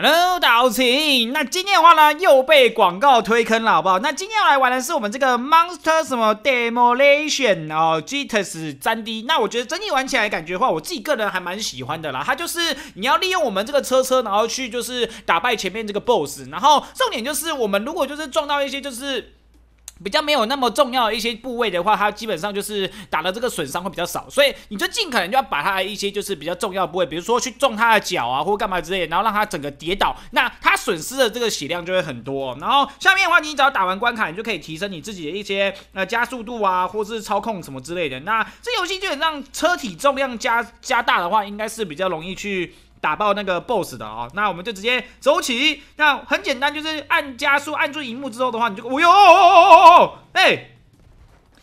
Hello，导晴。那今天的话呢，又被广告推坑了，好不好？那今天要来玩的是我们这个 Monster 什么 Demolition 哦 g a t u s 章帝。那我觉得整体玩起来感觉的话，我自己个人还蛮喜欢的啦。它就是你要利用我们这个车车，然后去就是打败前面这个 Boss，然后重点就是我们如果就是撞到一些就是。比较没有那么重要的一些部位的话，它基本上就是打的这个损伤会比较少，所以你就尽可能就要把它的一些就是比较重要的部位，比如说去中它的脚啊，或干嘛之类，然后让它整个跌倒，那它损失的这个血量就会很多。然后下面的话，你只要打完关卡，你就可以提升你自己的一些呃加速度啊，或是操控什么之类的。那这游戏就让车体重量加加大的话，应该是比较容易去。打爆那个 boss 的啊，那我们就直接走起。那很简单，就是按加速，按住荧幕之后的话，你就，哦呦，哦哦哦，哎，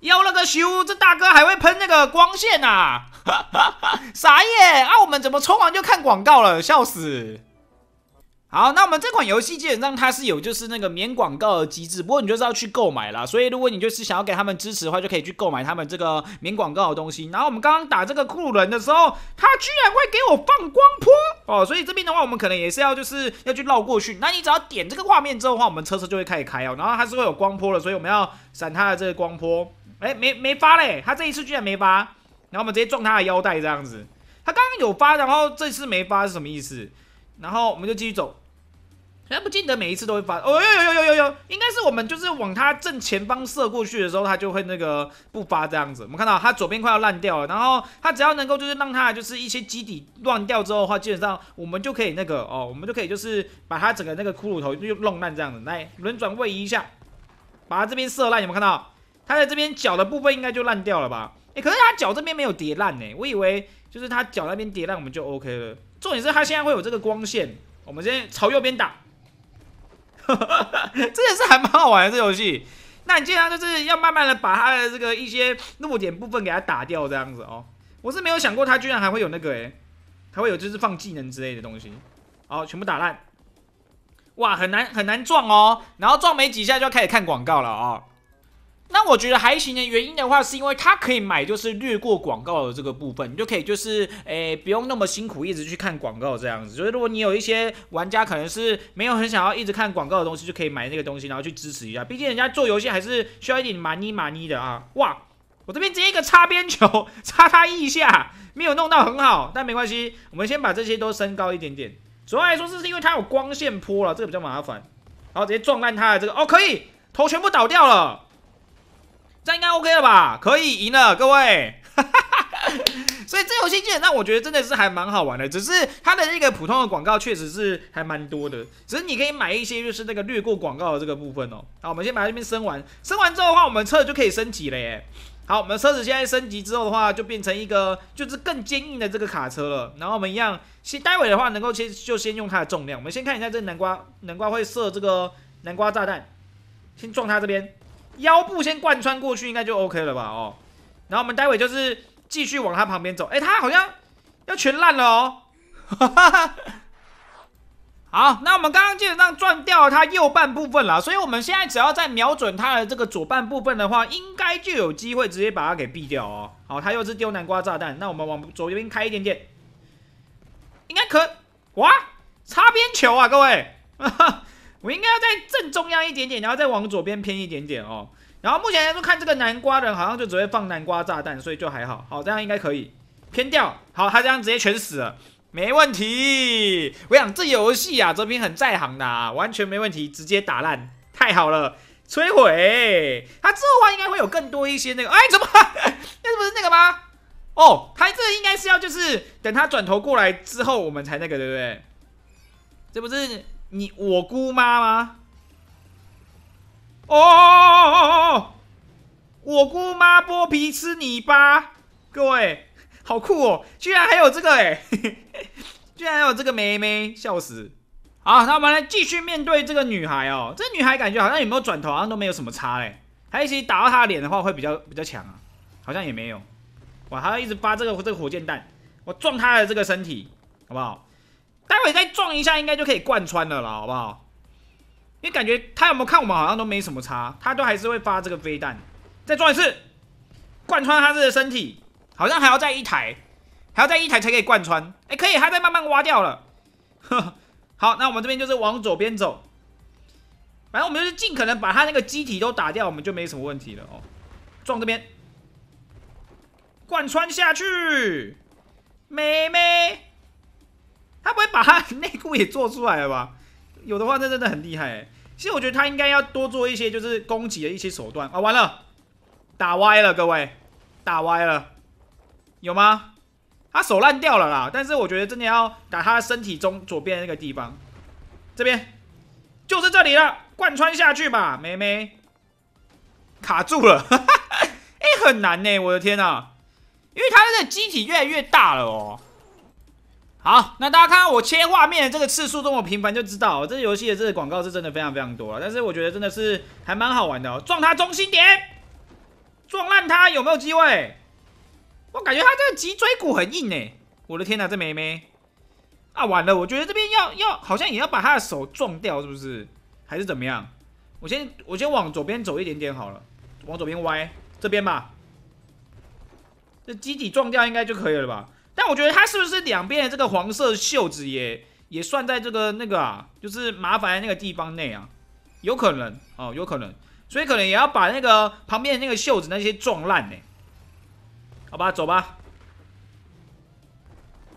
要了个修，这大哥还会喷那个光线呐？啥 耶？啊，我们怎么冲完就看广告了？笑死！好，那我们这款游戏基本上它是有就是那个免广告的机制，不过你就是要去购买啦。所以如果你就是想要给他们支持的话，就可以去购买他们这个免广告的东西。然后我们刚刚打这个库伦的时候，他居然会给我放光波哦，所以这边的话我们可能也是要就是要去绕过去。那你只要点这个画面之后的话，我们车车就会开始开哦，然后它是会有光波的，所以我们要闪它的这个光波。哎，没没发嘞，他这一次居然没发，然后我们直接撞他的腰带这样子。他刚刚有发，然后这次没发是什么意思？然后我们就继续走。人家不记得每一次都会发，哦有有有有有有，应该是我们就是往他正前方射过去的时候，他就会那个不发这样子。我们看到他左边快要烂掉了，然后他只要能够就是让他就是一些基底乱掉之后的话，基本上我们就可以那个哦，我们就可以就是把他整个那个骷髅头就弄烂这样子。来轮转位移一下，把它这边射烂，有没有看到？他在这边脚的部分应该就烂掉了吧？哎，可是他脚这边没有叠烂哎，我以为就是他脚那边叠烂我们就 OK 了。重点是它现在会有这个光线，我们先朝右边打。这也是还蛮好玩的这游戏。那你既然就是要慢慢的把它的这个一些弱点部分给它打掉这样子哦。我是没有想过它居然还会有那个哎，还会有就是放技能之类的东西，好全部打烂。哇，很难很难撞哦，然后撞没几下就要开始看广告了哦。那我觉得还行的原因的话，是因为它可以买，就是略过广告的这个部分，你就可以就是诶不用那么辛苦一直去看广告这样子。就是如果你有一些玩家可能是没有很想要一直看广告的东西，就可以买那个东西，然后去支持一下。毕竟人家做游戏还是需要一点 money money 的啊。哇，我这边接一个擦边球，擦他一下，没有弄到很好，但没关系，我们先把这些都升高一点点。主要来说是因为它有光线坡了，这个比较麻烦。然后直接撞烂它的这个，哦可以，头全部倒掉了。这样应该 OK 了吧？可以赢了，各位。所以这游戏基本上我觉得真的是还蛮好玩的，只是它的那个普通的广告确实是还蛮多的，只是你可以买一些就是那个略过广告的这个部分哦。好，我们先把这边升完，升完之后的话，我们车子就可以升级了。耶。好，我们车子现在升级之后的话，就变成一个就是更坚硬的这个卡车了。然后我们一样，先待会的话能够先就先用它的重量，我们先看一下这南瓜，南瓜会射这个南瓜炸弹，先撞它这边。腰部先贯穿过去，应该就 OK 了吧？哦，然后我们待会就是继续往他旁边走。哎，他好像要全烂了哦。好，那我们刚刚基本上撞掉了他右半部分了，所以我们现在只要再瞄准他的这个左半部分的话，应该就有机会直接把他给毙掉哦。好，他又是丢南瓜炸弹，那我们往左边开一点点，应该可哇擦边球啊，各位。我应该要在正中央一点点，然后再往左边偏一点点哦。然后目前来说，看这个南瓜人好像就只会放南瓜炸弹，所以就还好。好，这样应该可以偏掉。好，他这样直接全死了，没问题。我想这游戏啊，这平很在行的啊，完全没问题，直接打烂，太好了，摧毁。他之后的话应该会有更多一些那个，哎，怎么 那不是那个吗？哦，他这应该是要就是等他转头过来之后，我们才那个，对不对？这不是。你我姑妈吗？哦，我姑妈剥皮吃泥巴，各位，好酷哦，居然还有这个哎，居然还有这个妹妹，笑死！好，那我们来继续面对这个女孩哦。这女孩感觉好像也没有转头，好像都没有什么差嘞，还一起打到她的脸的话会比较比较强啊，好像也没有。哇，她一直发这个这个火箭弹，我撞她的这个身体，好不好？待会再撞一下，应该就可以贯穿了啦，好不好？因为感觉他有没有看我们，好像都没什么差，他都还是会发这个飞弹。再撞一次，贯穿他这个身体，好像还要再一台，还要再一台才可以贯穿。哎，可以，他在慢慢挖掉了。好，那我们这边就是往左边走，反正我们就是尽可能把他那个机体都打掉，我们就没什么问题了哦。撞这边，贯穿下去，妹妹。他不会把他内裤也做出来了吧？有的话，那真的很厉害。其实我觉得他应该要多做一些，就是攻击的一些手段啊。完了，打歪了，各位，打歪了，有吗？他手烂掉了啦。但是我觉得真的要打他身体中左边那个地方，这边就是这里了，贯穿下去吧，妹妹。卡住了，哎，很难呢。我的天啊，因为他的机体越来越大了哦。好，那大家看看我切画面这个次数这么频繁就知道，这游戏的这个广告是真的非常非常多了。但是我觉得真的是还蛮好玩的哦，撞他中心点，撞烂他有没有机会？我感觉他这个脊椎骨很硬哎，我的天哪，这妹妹啊完了！我觉得这边要要好像也要把他的手撞掉是不是？还是怎么样？我先我先往左边走一点点好了，往左边歪这边吧，这基底撞掉应该就可以了吧。但我觉得它是不是两边的这个黄色袖子也也算在这个那个啊，就是麻烦的那个地方内啊，有可能哦，有可能，所以可能也要把那个旁边那个袖子那些撞烂呢。好吧，走吧，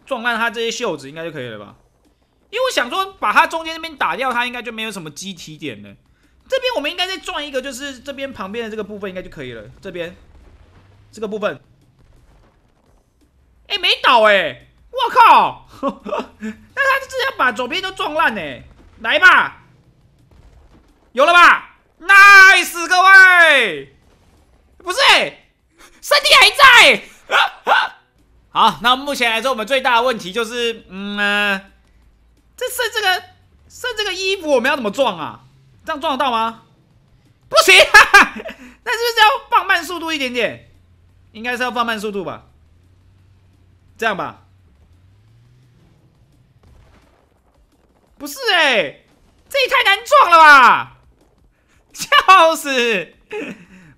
撞烂它这些袖子应该就可以了吧？因为我想说把它中间那边打掉，它应该就没有什么机体点了。这边我们应该再撞一个，就是这边旁边的这个部分应该就可以了。这边这个部分。哎，没倒哎！我靠！那他是样把左边都撞烂呢？来吧，有了吧？Nice，各位！不是，身体还在。好，那目前来说我们最大的问题就是，嗯，这剩这个剩这个衣服我们要怎么撞啊？这样撞得到吗？不行，哈哈，那是不是要放慢速度一点点？应该是要放慢速度吧？这样吧，不是哎，这也太难撞了吧！笑死，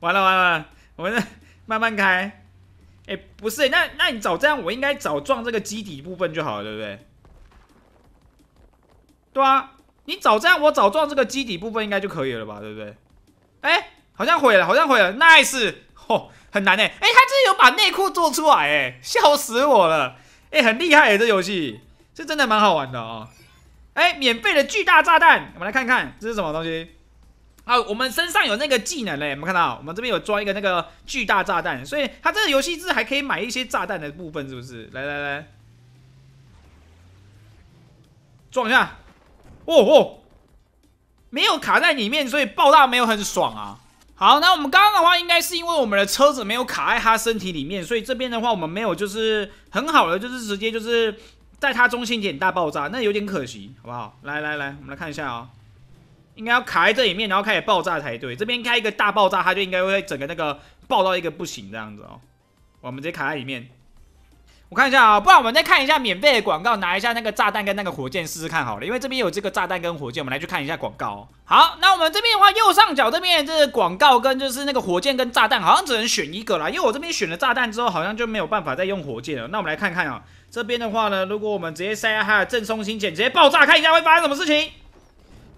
完了完了，我们慢慢开。哎，不是，那那你早这样，我应该早撞这个基底部分就好了，对不对？对啊，你早这样，我早撞这个基底部分应该就可以了吧，对不对？哎，好像毁了，好像毁了，nice。哦，很难哎！哎，他这有把内裤做出来哎，笑死我了！哎，很厉害哎，这游戏是真的蛮好玩的啊！哎，免费的巨大炸弹，我们来看看这是什么东西。好，我们身上有那个技能嘞，我们看到我们这边有装一个那个巨大炸弹，所以他这个游戏是还可以买一些炸弹的部分，是不是？来来来，撞一下。哦哦，没有卡在里面，所以爆炸没有很爽啊。好，那我们刚刚的话，应该是因为我们的车子没有卡在它身体里面，所以这边的话，我们没有就是很好的，就是直接就是在它中心点大爆炸，那有点可惜，好不好？来来来，我们来看一下啊，应该要卡在这里面，然后开始爆炸才对。这边开一个大爆炸，它就应该会整个那个爆到一个不行这样子哦。我们直接卡在里面。我看一下啊，不然我们再看一下免费的广告，拿一下那个炸弹跟那个火箭试试看好了，因为这边有这个炸弹跟火箭，我们来去看一下广告。好，那我们这边的话，右上角这边这个广告跟就是那个火箭跟炸弹，好像只能选一个啦，因为我这边选了炸弹之后，好像就没有办法再用火箭了。那我们来看看啊，这边的话呢，如果我们直接塞在它的正中心键，直接爆炸，看一下会发生什么事情，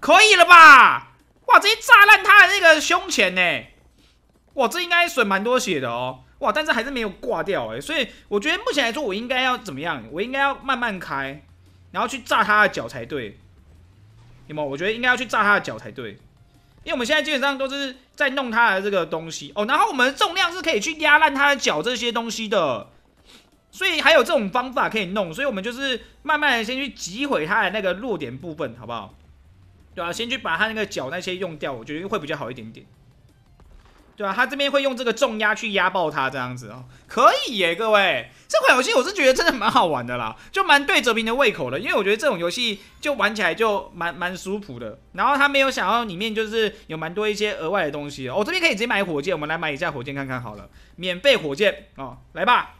可以了吧？哇，直接炸烂它的那个胸前呢？哇，这应该损蛮多血的哦。哇！但是还是没有挂掉哎，所以我觉得目前来说，我应该要怎么样？我应该要慢慢开，然后去炸他的脚才对，有有？我觉得应该要去炸他的脚才对，因为我们现在基本上都是在弄他的这个东西哦。然后我们的重量是可以去压烂他的脚这些东西的，所以还有这种方法可以弄。所以我们就是慢慢的先去击毁他的那个弱点部分，好不好？对啊，先去把他那个脚那些用掉，我觉得会比较好一点点。对啊，他这边会用这个重压去压爆它，这样子哦，可以耶，各位，这款游戏我是觉得真的蛮好玩的啦，就蛮对哲平的胃口的，因为我觉得这种游戏就玩起来就蛮蛮舒服的。然后他没有想到里面就是有蛮多一些额外的东西哦，我这边可以直接买火箭，我们来买一下火箭看看好了，免费火箭哦，来吧，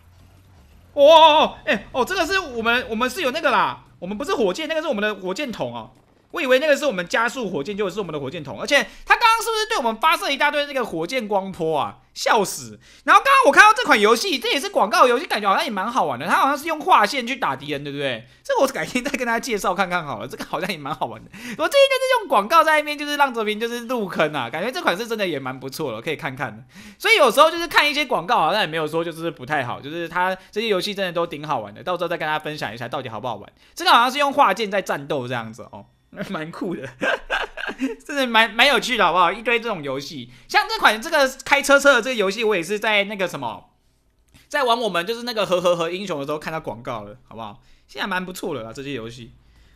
哦哦哦，哎哦，这个是我们我们是有那个啦，我们不是火箭，那个是我们的火箭筒哦。我以为那个是我们加速火箭，就是我们的火箭筒，而且他刚刚是不是对我们发射一大堆那个火箭光波啊？笑死！然后刚刚我看到这款游戏，这也是广告游戏，感觉好像也蛮好玩的。它好像是用划线去打敌人，对不对？这个我改天再跟大家介绍看看好了。这个好像也蛮好玩的。我这应该是用广告在那边，就是让泽平就是入坑啊，感觉这款是真的也蛮不错的，可以看看所以有时候就是看一些广告，好像也没有说就是不太好，就是它这些游戏真的都挺好玩的。到时候再跟大家分享一下到底好不好玩。这个好像是用划线在战斗这样子哦。还蛮酷的，哈哈哈真的蛮蛮有趣的，好不好？一堆这种游戏，像这款这个开车车的这个游戏，我也是在那个什么，在玩我们就是那个和和和英雄的时候看到广告了，好不好？现在蛮不错的啦，这些游戏。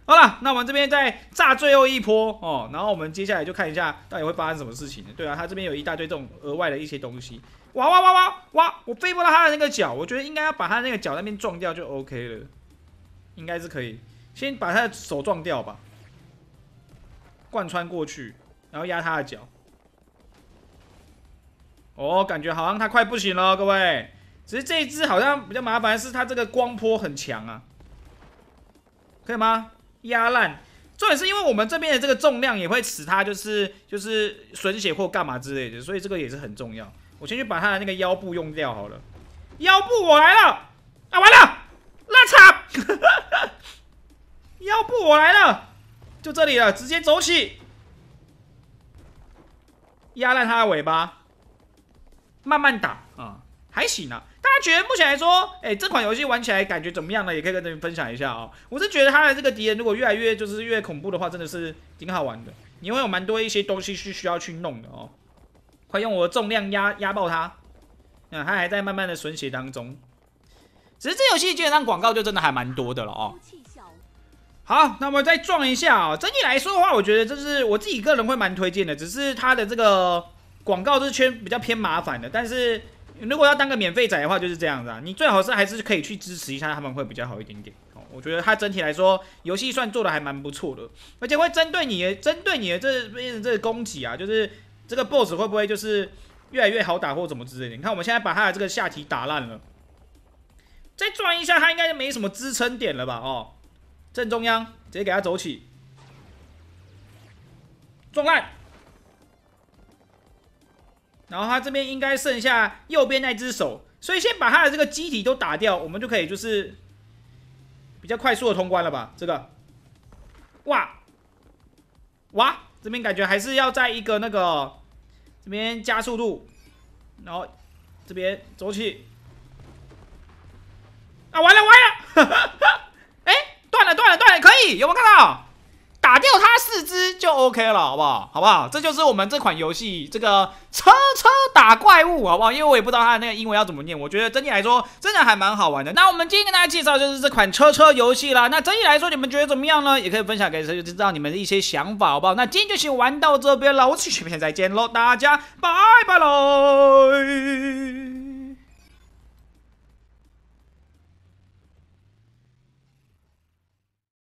好了，那我们这边再炸最后一波哦，然后我们接下来就看一下到底会发生什么事情。对啊，他这边有一大堆这种额外的一些东西，哇哇哇哇哇！我飞不到他的那个脚，我觉得应该要把他那个脚那边撞掉就 OK 了，应该是可以，先把他的手撞掉吧。贯穿过去，然后压他的脚。哦，感觉好像他快不行了，各位。只是这一只好像比较麻烦，是它这个光波很强啊。可以吗？压烂。重点是因为我们这边的这个重量也会使它就是就是损血或干嘛之类的，所以这个也是很重要。我先去把他的那个腰部用掉好了。腰部我来了！啊，完了，拉叉，腰部我来了。就这里了，直接走起！压烂他的尾巴，慢慢打啊，还行啊。大家觉得目前来说，哎，这款游戏玩起来感觉怎么样呢？也可以跟大家分享一下啊。我是觉得他的这个敌人如果越来越就是越恐怖的话，真的是挺好玩的。因为有蛮多一些东西是需要去弄的哦。快用我的重量压压爆他！嗯，他还在慢慢的损血当中。只是这游戏基本上广告就真的还蛮多的了哦。好，那么再撞一下啊！整体来说的话，我觉得这是我自己个人会蛮推荐的，只是它的这个广告这圈比较偏麻烦的。但是如果要当个免费仔的话，就是这样子啊。你最好是还是可以去支持一下他们，会比较好一点点哦。我觉得它整体来说游戏算做的还蛮不错的，而且会针对你，的针对你的这这个攻击啊，就是这个 boss 会不会就是越来越好打，或怎么之类的？你看我们现在把它的这个下体打烂了，再撞一下，它应该就没什么支撑点了吧？哦。正中央，直接给他走起，撞烂。然后他这边应该剩下右边那只手，所以先把他的这个机体都打掉，我们就可以就是比较快速的通关了吧？这个，哇，哇，这边感觉还是要在一个那个这边加速度，然后这边走起。啊，完了完了！哈哈哈。对了对了，可以有没有看到？打掉他四肢就 OK 了，好不好？好不好？这就是我们这款游戏这个车车打怪物，好不好？因为我也不知道它的那个英文要怎么念，我觉得整体来说，真的还蛮好玩的。那我们今天跟大家介绍就是这款车车游戏了。那整体来说，你们觉得怎么样呢？也可以分享给道你们一些想法，好不好？那今天就先玩到这边了，我们下频再见喽，大家拜拜喽。